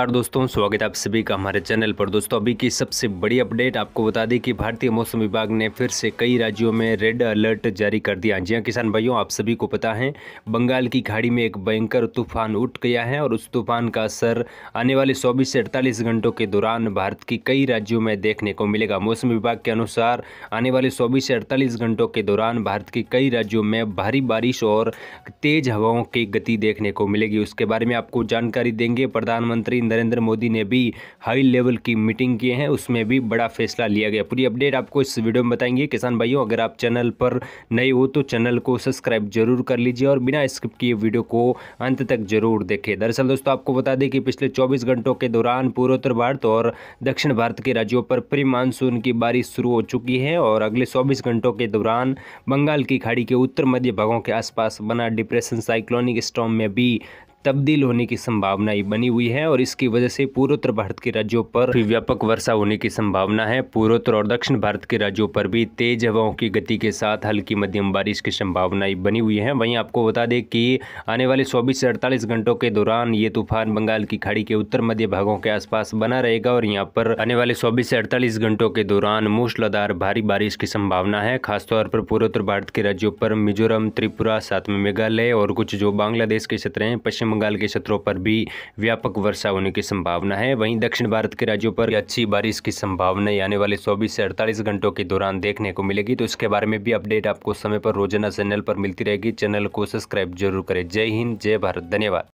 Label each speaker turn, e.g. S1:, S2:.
S1: नमस्कार दोस्तों स्वागत है आप सभी का हमारे चैनल पर दोस्तों अभी की सबसे बड़ी अपडेट आपको बता दें कि भारतीय मौसम विभाग ने फिर से कई राज्यों में रेड अलर्ट जारी कर दिया जी हाँ किसान भाइयों आप सभी को पता है बंगाल की खाड़ी में एक भयंकर तूफान उठ गया है और उस तूफान का असर आने वाले चौबीस से अड़तालीस घंटों के दौरान भारत की कई राज्यों में देखने को मिलेगा मौसम विभाग के अनुसार आने वाले चौबीस से अड़तालीस घंटों के दौरान भारत के कई राज्यों में भारी बारिश और तेज हवाओं की गति देखने को मिलेगी उसके बारे में आपको जानकारी देंगे प्रधानमंत्री नरेंद्र मोदी ने भी हाई लेवल की मीटिंग किए हैं उसमें भी बड़ा फैसला लिया गया पूरी अपडेट आपको इस वीडियो में बताएंगे किसान भाइयों अगर आप चैनल पर नए हो तो चैनल को सब्सक्राइब जरूर कर लीजिए और बिना स्किप किए वीडियो को अंत तक जरूर देखें दरअसल दोस्तों आपको बता दें कि पिछले चौबीस घंटों के दौरान पूर्वोत्तर भारत और दक्षिण भारत के राज्यों पर प्री मानसून की बारिश शुरू हो चुकी है और अगले चौबीस घंटों के दौरान बंगाल की खाड़ी के उत्तर मध्य भागों के आसपास बना डिप्रेशन साइक्लोनिक स्टॉम में भी तब्दील होने की संभावना बनी हुई है और इसकी वजह से पूर्वोत्तर भारत के राज्यों पर व्यापक वर्षा होने की संभावना है पूर्वोत्तर और दक्षिण भारत के राज्यों पर भी तेज हवाओं की गति के साथ हल्की मध्यम बारिश की संभावनाएं बनी हुई है वहीं आपको बता दें कि आने वाले चौबीस से अड़तालीस घंटों के दौरान ये तूफान बंगाल की खाड़ी के उत्तर मध्य भागों के आसपास बना रहेगा और यहाँ पर आने वाले चौबीस से अड़तालीस घंटों के दौरान मूसलाधार भारी बारिश की संभावना है खासतौर पर पूर्वोत्तर भारत के राज्यों पर मिजोरम त्रिपुरा साथ में मेघालय और कुछ जो बांग्लादेश के क्षेत्र हैं पश्चिम बंगाल के क्षेत्रों पर भी व्यापक वर्षा होने की संभावना है वहीं दक्षिण भारत के राज्यों पर अच्छी बारिश की संभावना आने वाले चौबीस से अड़तालीस घंटों के दौरान देखने को मिलेगी तो इसके बारे में भी अपडेट आपको समय पर रोजाना चैनल पर मिलती रहेगी चैनल को सब्सक्राइब जरूर करें जय हिंद जय भारत धन्यवाद